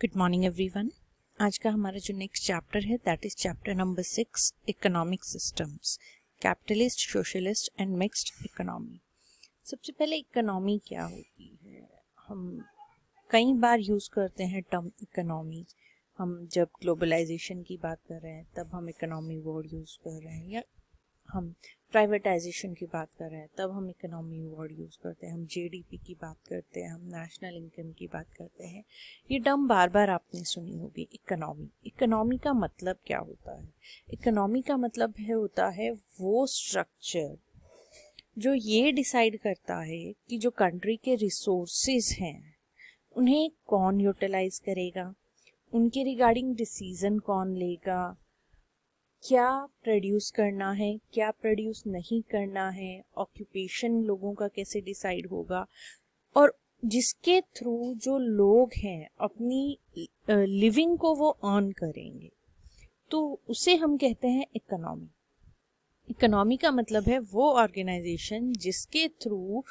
Good morning everyone आज का हमारा जो नेक्स्ट चैप्टर है that is chapter number six economic systems capitalist socialist and mixed economy सबसे पहले इकोनॉमी क्या होती है हम कई बार यूज़ करते हैं टर्म इकोनॉमी हम जब ग्लोबलाइजेशन की बात कर रहे हैं तब हम इकोनॉमी वर्ड यूज़ कर रहे हैं या हम प्राइवेटाइजेशन की बात कर रहे हैं तब हम इकोनॉमी वर्ड यूज़ करते हैं हम जीडीपी की बात करते हैं हम नेशनल इनकम की बात करते हैं ये डम बार बार आपने सुनी होगी इकोनॉमी इकोनॉमी का मतलब क्या होता है इकोनॉमी का मतलब है होता है वो स्ट्रक्चर जो ये डिसाइड करता है कि जो कंट्री के रिसोर्सेज हैं उन्हें कौन यूटिलाइज करेगा उनके रिगार्डिंग डिसीजन कौन लेगा क्या प्रोड्यूस करना है क्या प्रोड्यूस नहीं करना है ऑक्यूपेशन लोगों का कैसे डिसाइड होगा और जिसके थ्रू जो लोग हैं अपनी लिविंग को वो अर्न करेंगे तो उसे हम कहते हैं इकोनॉमी इकोनॉमी का मतलब है वो ऑर्गेनाइजेशन जिसके थ्रू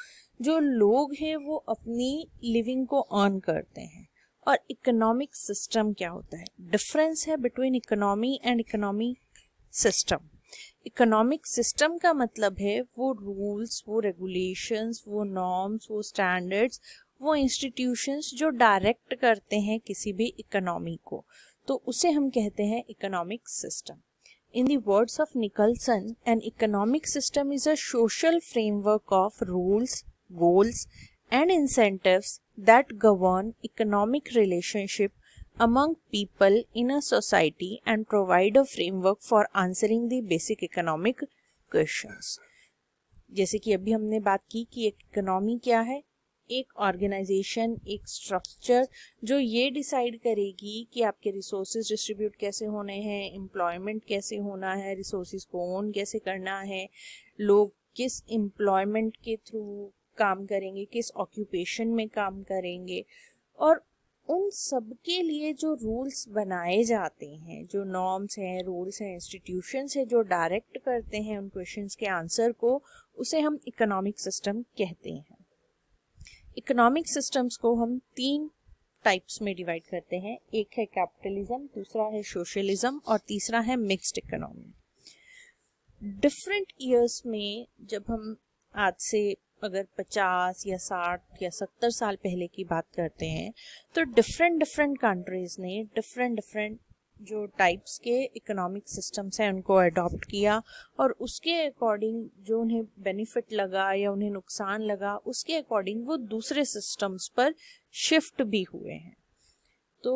जो लोग हैं वो अपनी लिविंग को अर्न करते हैं और इकोनॉमिक सिस्टम क्या होता है डिफरेंस है between economy and economy system economic system का मतलब है वो रूल्स वो रेगुलेशंस वो नॉर्म्स वो स्टैंडर्ड्स वो इंस्टीट्यूशंस जो डायरेक्ट करते हैं किसी भी इकोनॉमी को तो उसे हम कहते हैं economic system in words of Nicholson an economic system is a social framework of rules goals and incentive that govern economic relationship among people in a society and provide a framework for answering the basic economic questions. जैसे कि अभी हमने बात की कि एक economy क्या है एक ऑर्गेनाइजेशन एक स्ट्रक्चर जो ये डिसाइड करेगी कि आपके रिसोर्सेज डिस्ट्रीब्यूट कैसे होने हैं एम्प्लॉयमेंट कैसे होना है रिसोर्सेज को ओन कैसे करना है लोग किस एम्प्लॉयमेंट के थ्रू काम करेंगे किस ऑक्यूपेशन में काम करेंगे और उन सब के लिए जो रूल्स बनाए जाते हैं जो नॉर्म्स हैं रूल्स हैं इंस्टीट्यूशंस हैं जो डायरेक्ट करते हैं उन क्वेश्चंस के आंसर को उसे हम इकोनॉमिक सिस्टम कहते हैं इकोनॉमिक सिस्टम्स को हम तीन टाइप्स में डिवाइड करते हैं एक है कैपिटलिज्म दूसरा है सोशलिज्म और तीसरा है मिक्स्ड इकोनॉमी डिफरेंट ईयर्स में जब हम आज से अगर 50 या 60 या 70 साल पहले की बात करते हैं तो डिफरेंट डिफरेंट कंट्रीज़ ने डिफरेंट डिफरेंट जो टाइप्स के इकोनॉमिक सिस्टम्स हैं उनको अडॉप्ट किया और उसके अकॉर्डिंग जो उन्हें बेनिफिट लगा या उन्हें नुकसान लगा उसके अकॉर्डिंग वो दूसरे सिस्टम्स पर शिफ्ट भी हुए हैं तो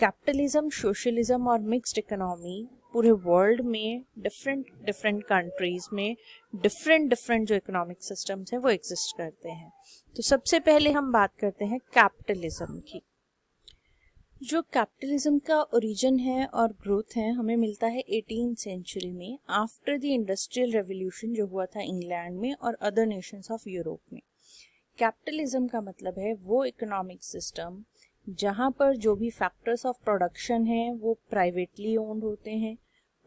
कैपिटलिज्म सोशलिज्म और मिक्स्ड इकोनॉमी पूरे वर्ल्ड में डिफरेंट डिफरेंट कंट्रीज़ में डिफरेंट डिफरेंट जो इकोनॉमिक सिस्टम्स हैं वो एग्जिस्ट करते हैं तो सबसे पहले हम बात करते हैं कैपिटलिज्म की जो कैपिटलिज्म का ओरिजिन है और ग्रोथ है हमें मिलता है एटीन सेंचुरी में आफ्टर द इंडस्ट्रियल रेवोल्यूशन जो हुआ था इंग्लैंड में और अदर नेशंस ऑफ यूरोप में कैपिटलिज्म का मतलब है वो इकोनॉमिक सिस्टम जहाँ पर जो भी फैक्टर्स ऑफ प्रोडक्शन हैं वो प्राइवेटली ओन्ड होते हैं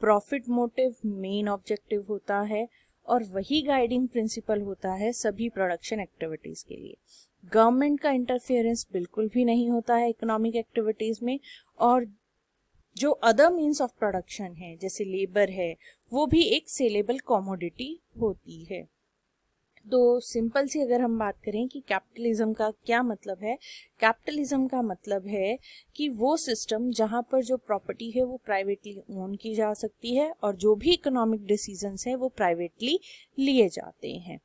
प्रॉफिट मोटिव मेन ऑब्जेक्टिव होता है और वही गाइडिंग प्रिंसिपल होता है सभी प्रोडक्शन एक्टिविटीज के लिए गवर्नमेंट का इंटरफेरेंस बिल्कुल भी नहीं होता है इकोनॉमिक एक्टिविटीज में और जो अदर मीन्स ऑफ प्रोडक्शन है जैसे लेबर है वो भी एक सेलेबल कॉमोडिटी होती है तो सिंपल सी अगर हम बात करें कि कैपिटलिज्म का क्या मतलब है कैपिटलिज्म का मतलब है कि वो सिस्टम जहाँ पर जो प्रॉपर्टी है वो प्राइवेटली ओन की जा सकती है और जो भी इकोनॉमिक डिसीजंस हैं वो प्राइवेटली लिए जाते हैं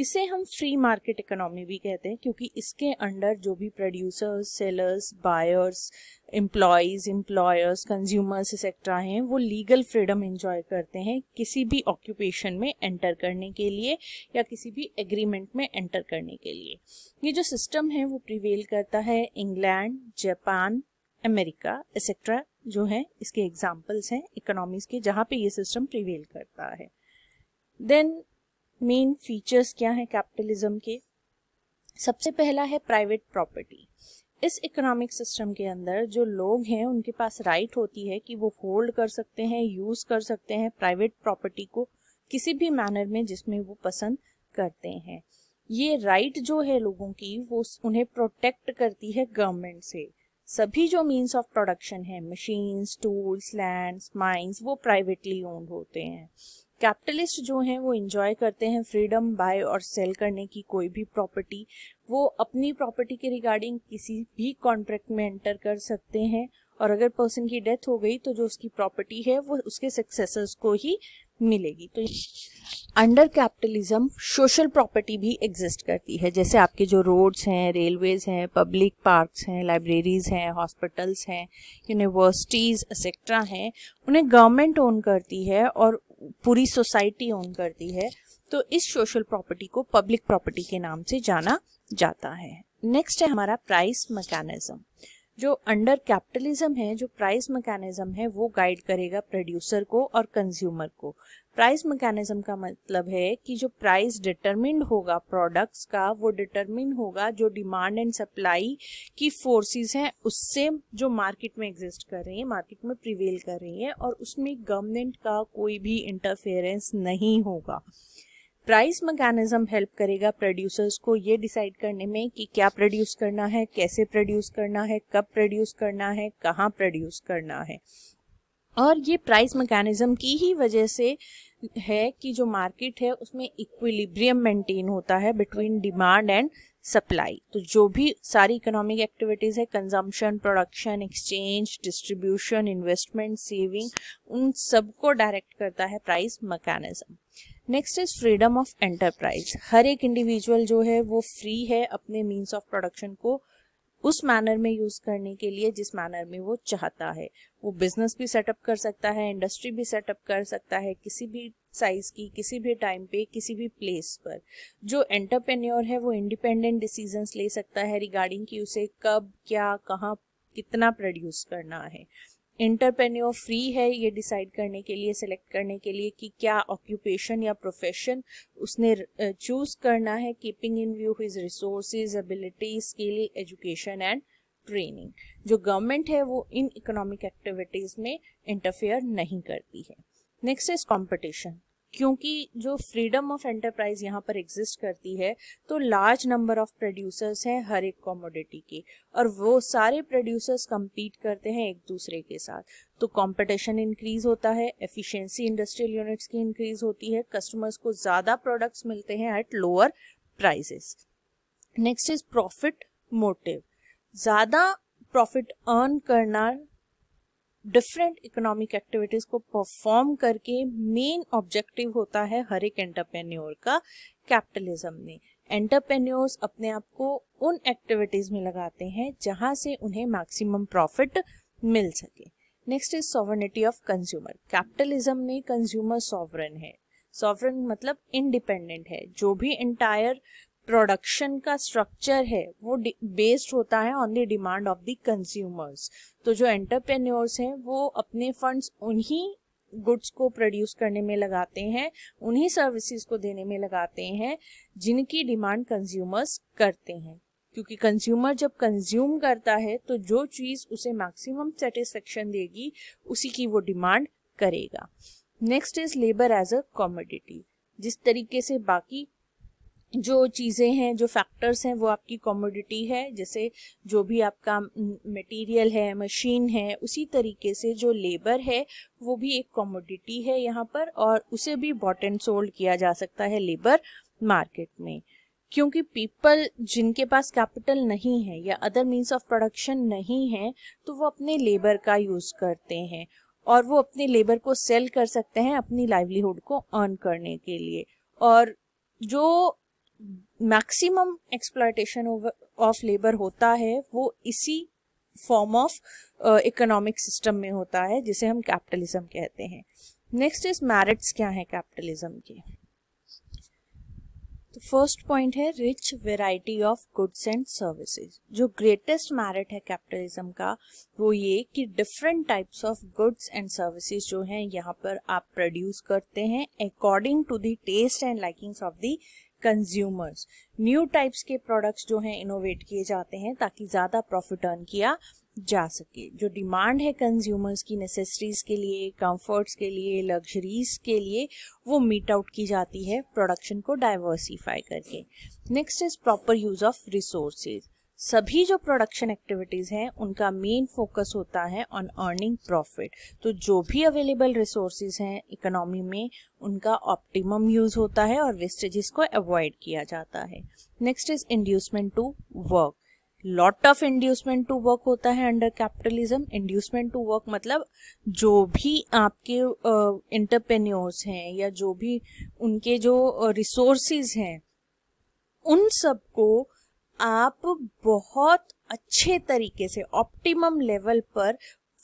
इसे हम फ्री मार्केट इकोनॉमी भी कहते हैं क्योंकि इसके अंडर जो भी producers sellers buyers employees employers consumers etcetera हैं वो लीगल फ्रीडम एंजॉय करते हैं किसी भी ऑक्यूपेशन में एंटर करने के लिए या किसी भी एग्रीमेंट में एंटर करने के लिए ये जो सिस्टम है वो प्रिवेल करता है इंग्लैंड जापान अमेरिका एक्सेट्रा जो है इसके एग्जाम्पल्स हैं इकोनॉमीज के जहाँ पे ये सिस्टम प्रिवेल करता है देन मेन फीचर्स क्या हैं कैपिटलिज्म के सबसे पहला है प्राइवेट प्रॉपर्टी इस इकोनॉमिक सिस्टम के अंदर जो लोग हैं उनके पास राइट होती है कि वो होल्ड कर सकते हैं यूज कर सकते हैं प्राइवेट प्रॉपर्टी को किसी भी मैनर में जिसमें वो पसंद करते हैं ये राइट जो है लोगों की वो उन्हें प्रोटेक्ट करती है गवर्नमेंट से सभी जो मीन्स ऑफ प्रोडक्शन है मशीन्स टूल्स लैंड्स माइंस वो प्राइवेटली ओन्ड होते हैं कैपिटलिस्ट जो हैं वो इंजॉय करते हैं फ्रीडम बाय और सेल करने की कोई भी प्रॉपर्टी वो अपनी प्रॉपर्टी के रिगार्डिंग किसी भी कॉन्ट्रैक्ट में एंटर कर सकते हैं और अगर पर्सन की डेथ हो गई तो जो उसकी प्रॉपर्टी है वो उसके सक्सेसर्स को ही मिलेगी तो अंडर कैपिटलिज्म सोशल प्रॉपर्टी भी एग्जिस्ट करती है जैसे आपके जो रोड्स हैं रेलवेज हैं पब्लिक पार्क्स हैं लाइब्रेरीज हैं हॉस्पिटल्स हैं यूनिवर्सिटीज़ एक्सेट्रा हैं उन्हें गवर्नमेंट ओन करती है और पूरी सोसाइटी ओन करती है तो इस सोशल प्रॉपर्टी को पब्लिक प्रॉपर्टी के नाम से जाना जाता है नेक्स्ट है हमारा प्राइस मैकेनिज्म जो अंडर कैपिटलिज्म है जो प्राइस मैकेनिज्म है वो गाइड करेगा प्रोड्यूसर को और कंज्यूमर को प्राइस मैकेनिज्म का मतलब है कि जो प्राइस डिटरमिंड होगा प्रोडक्ट्स का वो डिटरमिंड होगा जो डिमांड एंड सप्लाई की फोर्सेस हैं उससे जो मार्केट में एग्जिस्ट कर रही है मार्केट में प्रिवेल कर रही है और उसमें गवर्नमेंट का कोई भी इंटरफेरेंस नहीं होगा प्राइस मैकेनिज्म हेल्प करेगा प्रोड्यूसर्स को ये डिसाइड करने में कि क्या प्रोड्यूस करना है कैसे प्रोड्यूस करना है कब प्रोड्यूस करना है कहाँ प्रोड्यूस करना है और ये प्राइस मैकेनिज्म की ही वजह से है कि जो मार्केट है उसमें इक्विलिब्रियम मेंटेन होता है बिटवीन डिमांड एंड सप्लाई तो जो भी सारी इकोनॉमिक एक्टिविटीज़ है consumption production exchange distribution investment saving उन सबको डायरेक्ट करता है price mechanism next is freedom of enterprise हर एक इंडिविजुअल जो है वो फ्री है अपने मीन्स ऑफ प्रोडक्शन को उस मैनर में यूज करने के लिए जिस मैनर में वो चाहता है वो बिजनेस भी सेटअप कर सकता है इंडस्ट्री भी सेटअप कर सकता है किसी भी साइज की किसी भी टाइम पे किसी भी प्लेस पर जो एंटरप्रेन्योर है वो इंडिपेंडेंट डिसीजन ले सकता है रिगार्डिंग कि उसे कब क्या कहाँ कितना प्रोड्यूस करना है इंटरप्रेन्योर फ्री है ये डिसाइड करने के लिए सिलेक्ट करने के लिए कि क्या ऑक्यूपेशन या प्रोफेशन उसने चूज करना है keeping in view his resource ability skill education and training जो गवर्नमेंट है वो इन इकोनॉमिक एक्टिविटीज में इंटरफेयर नहीं करती है नेक्स्ट इज कॉम्पिटिशन क्योंकि जो फ्रीडम ऑफ एंटरप्राइज यहाँ पर एग्जिस्ट करती है तो लार्ज नंबर ऑफ प्रोड्यूसर्स हैं हर एक कॉमोडिटी के और वो सारे प्रोड्यूसर्स कम्पीट करते हैं एक दूसरे के साथ तो कंपटीशन इंक्रीज होता है एफिशिएंसी इंडस्ट्रियल यूनिट्स की इंक्रीज होती है कस्टमर्स को ज़्यादा प्रोडक्ट्स मिलते हैं at lower prices next is profit motive ज़्यादा प्रॉफिट अर्न करना डिफरेंट इकोनॉमिक एक्टिविटीज को परफॉर्म करके मेन ऑब्जेक्टिव होता है हर एक एंटरप्रेन्योर का कैपिटलिज्म में एंटरप्रेन्योर्स अपने आप को उन एक्टिविटीज में लगाते हैं जहां से उन्हें मैक्सिमम प्रॉफिट मिल सके next is sovereignty of consumer capitalism में कंज्यूमर सॉवरन है सॉवरन मतलब इंडिपेंडेंट है जो भी एंटायर प्रोडक्शन का स्ट्रक्चर है वो बेस्ड होता है on the demand of the consumers तो जो एंटरप्रेन्योर्स हैं वो अपने फंड्स उन्हीं गुड्स को प्रोड्यूस करने में लगाते हैं उन्हीं सर्विसेज को देने में लगाते हैं जिनकी डिमांड कंज्यूमर्स करते हैं क्योंकि कंज्यूमर जब कंज्यूम करता है तो जो चीज़ उसे मैक्सिमम सेटिस्फेक्शन देगी उसी की वो डिमांड करेगा next is labour as a commodity जिस तरीके से बाकी जो चीज़ें हैं जो फैक्टर्स हैं वो आपकी कॉमोडिटी है जैसे जो भी आपका मटेरियल है मशीन है उसी तरीके से जो लेबर है वो भी एक कॉमोडिटी है यहाँ पर और उसे भी बॉट एंड सोल्ड किया जा सकता है लेबर मार्केट में क्योंकि पीपल जिनके पास कैपिटल नहीं है या अदर मीन्स ऑफ प्रोडक्शन नहीं है तो वो अपने लेबर का यूज़ करते हैं और वो अपने लेबर को सेल कर सकते हैं अपनी लाइवलीहुड को अर्न करने के लिए और जो मैक्सिमम एक्सप्लाइटेशन ऑफ लेबर होता है वो इसी फॉर्म ऑफ इकोनॉमिक सिस्टम में होता है जिसे हम कैपिटलिज्म कहते हैं नेक्स्ट इज मैरिट्स क्या है कैपिटलिज्म के तो फर्स्ट पॉइंट है rich variety of goods and services जो ग्रेटेस्ट मैरिट है कैपिटलिज्म का वो ये कि different types of goods and services जो हैं यहाँ पर आप प्रोड्यूस करते हैं according to the taste and likings of the consumers new types के प्रोडक्ट्स जो हैं इनोवेट किए जाते हैं ताकि ज़्यादा प्रॉफिट अर्न किया जा सके जो डिमांड है कंज्यूमर्स की नेसेसरीज के लिए कंफर्ट्स के लिए लग्जरीज के लिए वो मीट आउट की जाती है प्रोडक्शन को डाइवर्सिफाई करके next is proper use of resources सभी जो प्रोडक्शन एक्टिविटीज़ हैं उनका मेन फोकस होता है ऑन अर्निंग प्रॉफिट तो जो भी अवेलेबल रिसोर्सेज हैं इकोनॉमी में उनका ऑप्टिमम यूज होता है और वेस्टेजेस को अवॉइड किया जाता है next is inducement to work lot of inducement to work होता है under capitalism inducement to work मतलब जो भी आपके इंटरप्रेन्योर्स uh, हैं या जो भी उनके जो रिसोर्सेज हैं उन सबको आप बहुत अच्छे तरीके से ऑप्टिमम लेवल पर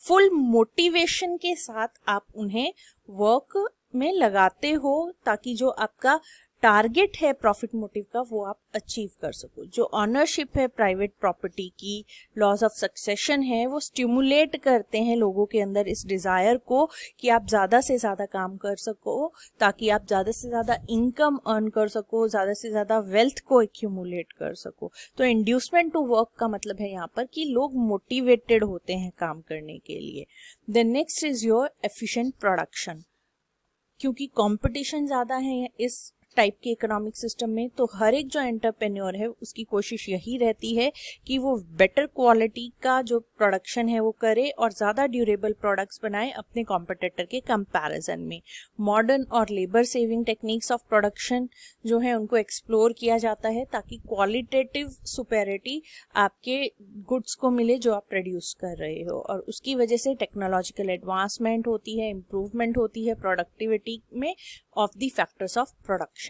फुल मोटिवेशन के साथ आप उन्हें वर्क में लगाते हो ताकि जो आपका टारगेट है प्रॉफिट मोटिव का वो आप अचीव कर सको जो ऑनरशिप है प्राइवेट प्रॉपर्टी की लॉस ऑफ सक्सेशन है वो स्टिमुलेट करते हैं लोगों के अंदर इस डिज़ायर को कि आप ज़्यादा से ज़्यादा काम कर सको ताकि आप ज़्यादा से ज़्यादा इनकम अर्न कर सको ज़्यादा से ज़्यादा वेल्थ को एक्यूमुलेट कर सको तो इंड्यूसमेंट टू वर्क का मतलब है यहाँ पर कि लोग मोटिवेटेड होते हैं काम करने के लिए the next is your efficient production क्योंकि कंपटीशन ज़्यादा है इस टाइप के इकोनॉमिक सिस्टम में तो हर एक जो एंटरप्रेन्योर है उसकी कोशिश यही रहती है कि वो बेटर क्वालिटी का जो प्रोडक्शन है वो करे और ज़्यादा ड्यूरेबल प्रोडक्ट्स बनाए अपने कॉम्पिटेटर के कंपैरिजन में मॉडर्न और labour saving techniques of production जो है उनको एक्सप्लोर किया जाता है ताकि क्वालिटेटिव सुपेरिटी आपके गुड्स को मिले जो आप प्रोड्यूस कर रहे हो और उसकी वजह से टेक्नोलॉजिकल एडवांसमेंट होती है इम्प्रूवमेंट होती है प्रोडक्टिविटी में of the factors of production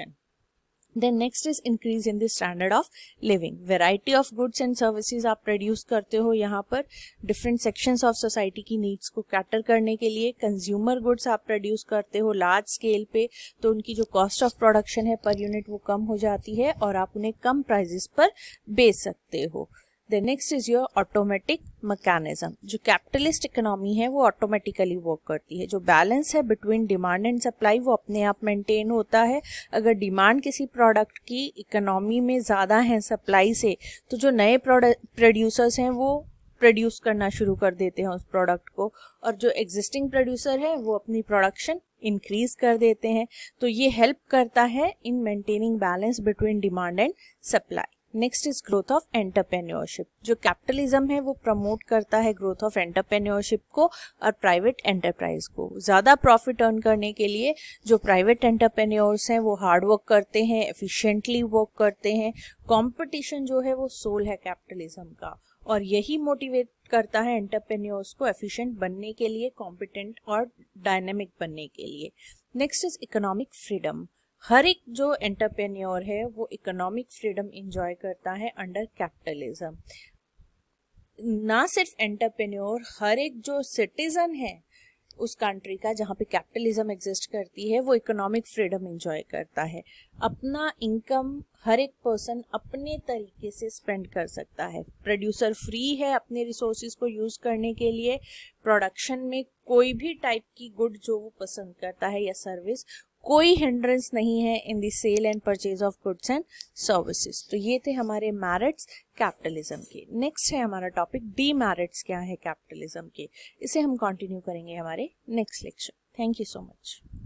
then next is increase in the standard of living variety of goods and services आप प्रोड्यूस करते हो यहाँ पर डिफरेंट सेक्शंस ऑफ सोसाइटी की नीड्स को कैटर करने के लिए कंज्यूमर गुड्स आप प्रोड्यूस करते हो लार्ज स्केल पे तो उनकी जो कॉस्ट ऑफ प्रोडक्शन है पर यूनिट वो कम हो जाती है और आप उन्हें कम प्राइजेस पर बेच सकते हो then next is your automatic mechanism जो कैपिटलिस्ट इकोनॉमी है वो ऑटोमेटिकली वर्क करती है जो बैलेंस है बिटवीन डिमांड एंड सप्लाई वो अपने आप मेंटेन होता है अगर डिमांड किसी प्रोडक्ट की इकोनॉमी में ज़्यादा है सप्लाई से तो जो नए प्रोड्यूसर्स हैं वो प्रोड्यूस करना शुरू कर देते हैं उस प्रोडक्ट को और जो एग्जिस्टिंग प्रोड्यूसर है वो अपनी प्रोडक्शन इंक्रीज कर देते हैं तो ये हेल्प करता है in maintaining balance between demand and supply next is growth of entrepreneurship जो कैपिटलिज्म है वो प्रमोट करता है ग्रोथ ऑफ एंटरप्रेन्योरशिप को और प्राइवेट एंटरप्राइज को ज़्यादा प्रॉफिट अर्न करने के लिए जो प्राइवेट एंटरप्रेन्योर्स हैं वो हार्ड वर्क करते हैं एफिशिएंटली वर्क करते हैं कंपटीशन जो है वो सोल है कैपिटलिज्म का और यही मोटिवेट करता है एंटरप्रेन्योर्स को एफिशियंट बनने के लिए कॉम्पिटेंट और डायनेमिक बनने के लिए नेक्स्ट इज इकोनॉमिक फ्रीडम हर एक जो एंटरप्रेन्योर है वो इकोनॉमिक फ्रीडम इंजॉय करता है अंडर कैपिटलिज्म ना सिर्फ एंटरप्रेन्योर हर एक जो सिटीजन है उस कंट्री का जहाँ पे कैपिटलिज्म एग्जिस्ट करती है वो इकोनॉमिक फ्रीडम एंजॉय करता है अपना इनकम हर एक पर्सन अपने तरीके से स्पेंड कर सकता है प्रोड्यूसर फ्री है अपने रिसोर्सेज को यूज़ करने के लिए प्रोडक्शन में कोई भी टाइप की गुड जो वो पसंद करता है या सर्विस कोई हिंड्रेंस नहीं है in the sale and purchase of goods and services तो ये थे हमारे मैरिट्स कैपिटलिज्म के नेक्स्ट है हमारा टॉपिक डी मैरिट्स क्या है कैपिटलिज्म के इसे हम कंटिन्यू करेंगे हमारे next lecture thank you so much